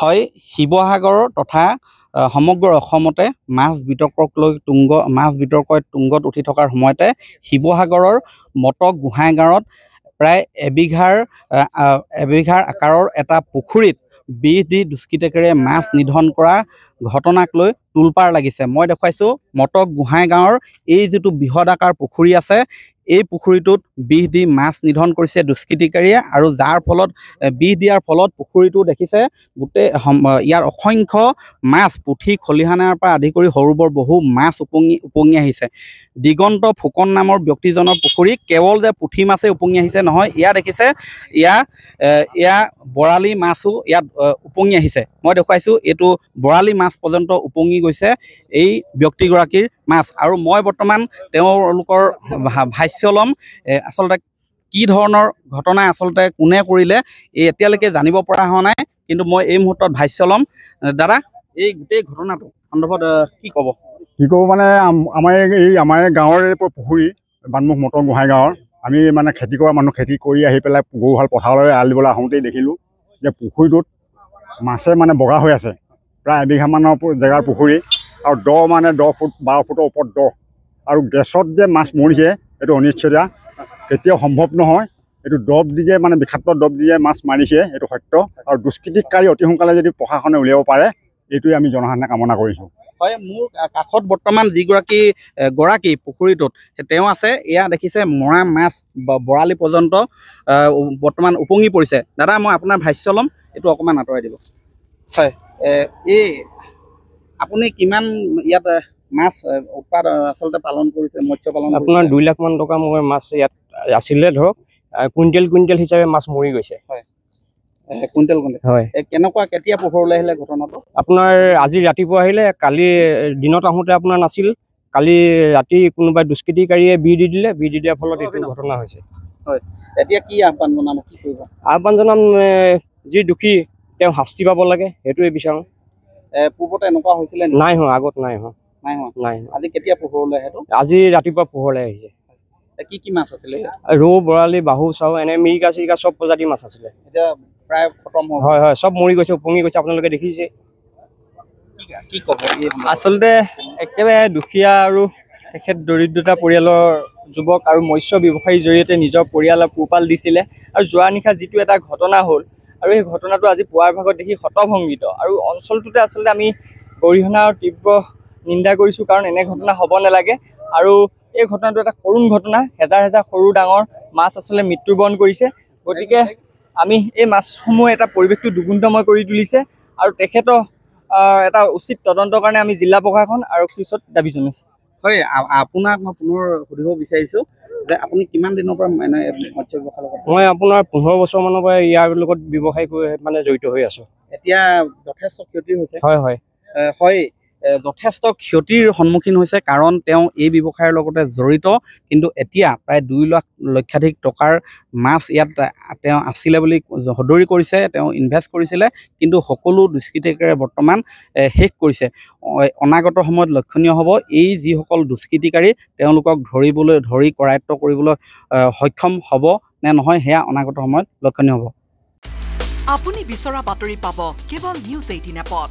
হয় শিৱসাগৰ তথা সমগ্ৰ অসমতে মাছ বিতৰ্কক লৈ তুংগ মাছ বিতৰ্কৰ তুংগত উঠি থকাৰ সময়তে শিৱসাগৰৰ মটক গোহাঁই গাঁৱত প্ৰায় এবিঘাৰ এবিঘাৰ আকাৰৰ এটা পুখুৰীত বিষ দি দুষ্কৃতকেৰে মাছ নিধন কৰা ঘটনাক লৈ টোলপাৰ লাগিছে মই দেখুৱাইছোঁ মটক গোহাঁই গাঁৱৰ এই যিটো বৃহৎ আকাৰ পুখুৰী আছে এই পুখুৰীটোত বিষ দি মাছ নিধন কৰিছে দুষ্কৃতিকাৰীয়ে আৰু যাৰ ফলত বিষ দিয়াৰ ফলত পুখুৰীটো দেখিছে গোটেই ইয়াৰ অসংখ্য মাছ পুঠি খলিহানাৰ পৰা আদি কৰি সৰু বৰ বহু মাছ উপঙি উপঙি আহিছে দিগন্ত ফুকন নামৰ ব্যক্তিজনৰ পুখুৰী কেৱল যে পুঠি মাছেই উপঙি আহিছে নহয় ইয়াৰ দেখিছে ইয়াৰ এয়া বৰালি মাছো ইয়াত এতিয়া উপঙি আহিছে মই দেখুৱাইছোঁ এইটো বৰালি মাছ পৰ্যন্ত উপঙি গৈছে এই ব্যক্তিগৰাকীৰ মাছ আৰু মই বৰ্তমান তেওঁলোকৰ ভাষ্য ল'ম আচলতে কি ধৰণৰ ঘটনা আচলতে কোনে কৰিলে এই এতিয়ালৈকে জানিব পৰা হোৱা নাই কিন্তু মই এই মুহূৰ্তত ভাষ্য ল'ম দাদা এই গোটেই ঘটনাটো সন্দৰ্ভত কি ক'ব কি ক'ব মানে আমাৰ এই আমাৰ গাঁৱৰ পুখুৰী বানমুখ মটৰ গোহাঁই গাঁৱৰ আমি মানে খেতি কৰা মানুহ খেতি কৰি আহি পেলাই গৰুহাল পথাৰলৈ এৰাল দিবলৈ আহোঁতেই দেখিলোঁ যে পুখুৰীটোত মাছে মানে বগা হৈ আছে প্ৰায় এবিঘামানৰ জেগাৰ পুখুৰী আৰু দহ মানে দহ ফুট বাৰ ফুটৰ ওপৰত দহ আৰু গেছত যে মাছ মৰিছে সেইটো অনিশ্চয়তা কেতিয়াও সম্ভৱ নহয় এইটো দৰৱ দি যে মানে বিষাক্ত দৰৱ দি যে মাছ মাৰিছে এইটো সত্য আৰু দুষ্কৃতিকাৰী অতি সোনকালে যদি প্ৰশাসনে উলিয়াব পাৰে এইটোৱে আমি জনসাধাৰণে কামনা কৰিছোঁ হয় মোৰ কাষত বৰ্তমান যিগৰাকী গৰাকী পুখুৰীটোত তেওঁ আছে এয়া দেখিছে মৰা মাছ বৰালি পৰ্যন্ত বৰ্তমান উপঙি পৰিছে দাদা মই আপোনাৰ ভাষ্য ল'ম এইটো অকণমান আঁতৰাই দিব হয় এই আপুনি কিমান ইয়াত মাছ উৎপাদন আচলতে পালন কৰিছে মৎস্য পালন আপোনাৰ দুই লাখমান টকা মই মাছ ইয়াত আছিলে ধৰক কুইণ্টেল কুইণ্টেল হিচাপে মাছ মৰি গৈছে হয় কুইণ্টেল হয় কেনেকুৱা কেতিয়া পোহৰ আহিলে ঘটনাটো আপোনাৰ আজি ৰাতিপুৱা আহিলে কালি দিনত আহোঁতে আপোনাৰ নাছিল কালি ৰাতি কোনোবাই দুষ্কৃতিকাৰীয়ে বি দি দিলে বি দি দিয়াৰ ফলত এইটো ঘটনা হৈছে হয় এতিয়া কি আহ্বান জনাম কি কৰিব আহ্বান জনাম যি দোষী তেওঁ শাস্তি পাব লাগে সেইটোৱে বিচাৰোঁ পূৰ্বতে এনেকুৱা হৈছিলে নাই হওঁ আগত নাই হওঁ নাই হওঁ নাই আজি কেতিয়া পোহৰলৈ আহে আজি ৰাতিপুৱা পোহৰলৈ আহিছে কি কি মাছ আছিলে ৰৌ বৰালি বাহু চাহু এনে মিৰিকা চিৰিকা চব প্ৰজাতিৰ মাছ আছিলে এতিয়া প্ৰায় খতম হ'ব হয় হয় সব মৰি গৈছে উপঙি গৈছে আপোনালোকে দেখিছে কি ক'ব আসলতে একেবাৰে দুখীয়া আৰু তেখেত দৰিদ্ৰতা পৰিয়ালৰ যুৱক আৰু মৎস্য ব্যৱসায়ীৰ জৰিয়তে নিজৰ পৰিয়ালৰ পোহপাল দিছিলে আৰু যোৱা নিশা যিটো এটা ঘটনা হ'ল আৰু সেই ঘটনাটো আজি পুৱাৰ ভাগত দেখি হতভংগিত আৰু অঞ্চলটোতে আচলতে আমি গৰিহণা আৰু তীব্ৰ নিন্দা কৰিছোঁ কাৰণ এনে ঘটনা হ'ব নালাগে আৰু এই ঘটনাটো এটা কৰুণ ঘটনা হেজাৰ হেজাৰ সৰু ডাঙৰ মাছ আচলতে মৃত্যুবৰণ কৰিছে গতিকে আমি এই মাছসমূহ এটা পৰিৱেশটো দুগুণময় কৰি তুলিছে আৰু তেখেতৰ এটা উচিত তদন্তৰ কাৰণে আমি জিলা প্ৰশাসন আৰু ওচৰত দাবী জনাইছোঁ হয় আপোনাক মই পুনৰ সুধিব বিচাৰিছোঁ যে আপুনি কিমান দিনৰ পৰা মানে মৎস্য ব্যৱসায় মই আপোনাৰ পোন্ধৰ বছৰমানৰ পৰা ইয়াৰ লগত ব্যৱসায় মানে জড়িত হৈ আছোঁ এতিয়া যথেষ্ট ক্ষতি হৈছে হয় হয় হয় যথেষ্ট ক্ষতিৰ সন্মুখীন হৈছে কাৰণ তেওঁ এই ব্যৱসায়ৰ লগতে জড়িত কিন্তু এতিয়া প্ৰায় দুই লাখ লক্ষাধিক টকাৰ মাছ ইয়াত তেওঁ আছিলে বুলি সদৰি কৰিছে তেওঁ ইনভেষ্ট কৰিছিলে কিন্তু সকলো দুষ্কৃতিকাৰে বৰ্তমান শেষ কৰিছে অনাগত সময়ত লক্ষণীয় হ'ব এই যিসকল দুষ্কৃতিকাৰী তেওঁলোকক ধৰিবলৈ ধৰি কৰায়ত্ব কৰিবলৈ সক্ষম হ'ব নে নহয় সেয়া অনাগত সময়ত লক্ষণীয় হ'ব আপুনি বিচৰা বাতৰি পাব কেৱল নিউজ এইটিন এপত